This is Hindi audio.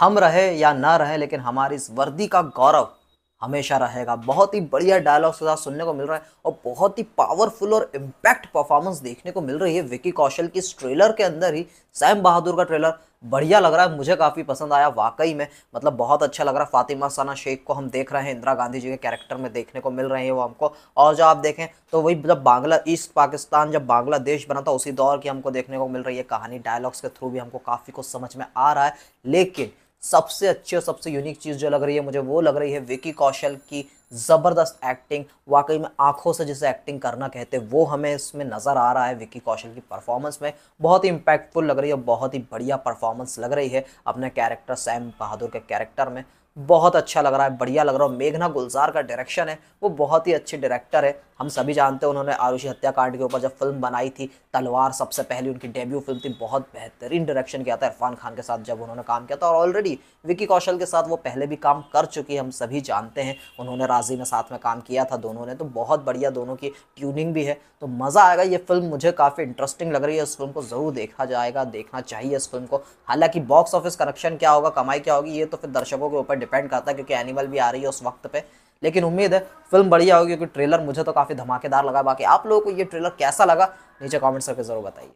हम रहे या ना रहे लेकिन हमारी इस वर्दी का गौरव हमेशा रहेगा बहुत ही बढ़िया डायलॉग्स के साथ सुनने को मिल रहा है और बहुत ही पावरफुल और इम्पैक्ट परफॉर्मेंस देखने को मिल रही है विकी कौशल की इस ट्रेलर के अंदर ही सैम बहादुर का ट्रेलर बढ़िया लग रहा है मुझे काफ़ी पसंद आया वाकई में मतलब बहुत अच्छा लग रहा है फातिमा सना शेख को हम देख रहे हैं इंदिरा गांधी जी के कैरेक्टर में देखने को मिल रहे हैं वो हमको और जो आप देखें तो वही जब बांग्ला ईस्ट पाकिस्तान जब बांग्लादेश बना था उसी दौर की हमको देखने को मिल रही है कहानी डायलॉग्स के थ्रू भी हमको काफ़ी कुछ समझ में आ रहा है लेकिन सबसे अच्छी और सबसे यूनिक चीज़ जो लग रही है मुझे वो लग रही है विकी कौशल की ज़बरदस्त एक्टिंग वाकई में आंखों से जिसे एक्टिंग करना कहते हैं वो हमें इसमें नज़र आ रहा है विकी कौशल की परफॉर्मेंस में बहुत ही इम्पैक्टफुल लग रही है बहुत ही बढ़िया परफॉर्मेंस लग रही है अपने कैरेक्टर सैम बहादुर के कैरेक्टर में बहुत अच्छा लग रहा है बढ़िया लग रहा है मेघना गुलजार का डायरेक्शन है वो बहुत ही अच्छे डायरेक्टर है हम सभी जानते हैं उन्होंने आरुषि हत्याकांड के ऊपर जब फिल्म बनाई थी तलवार सबसे पहले उनकी डेब्यू फिल्म थी बहुत बेहतरीन डायरेक्शन किया था इरफान खान के साथ जब उन्होंने काम किया था और ऑलरेडी विक्की कौशल के साथ वो पहले भी काम कर चुकी हम सभी जानते हैं उन्होंने राजी में साथ में काम किया था दोनों ने तो बहुत बढ़िया दोनों की ट्यूनिंग भी है तो मज़ा आएगा ये फिल्म मुझे काफ़ी इंटरेस्टिंग लग रही है इस फिल्म को ज़रूर देखा जाएगा देखना चाहिए इस फिल्म को हालांकि बॉक्स ऑफिस कनेक्शन क्या होगा कमाई क्या होगी ये तो फिर दर्शकों के ऊपर डिपेंड करता है क्योंकि एनिमल भी आ रही है उस वक्त पर लेकिन उम्मीद है फिल्म बढ़िया होगी क्योंकि ट्रेलर मुझे तो काफ़ी धमाकेदार लगा बाकी आप लोगों को ये ट्रेलर कैसा लगा नीचे कॉमेंट्स करके ज़रूर बताइए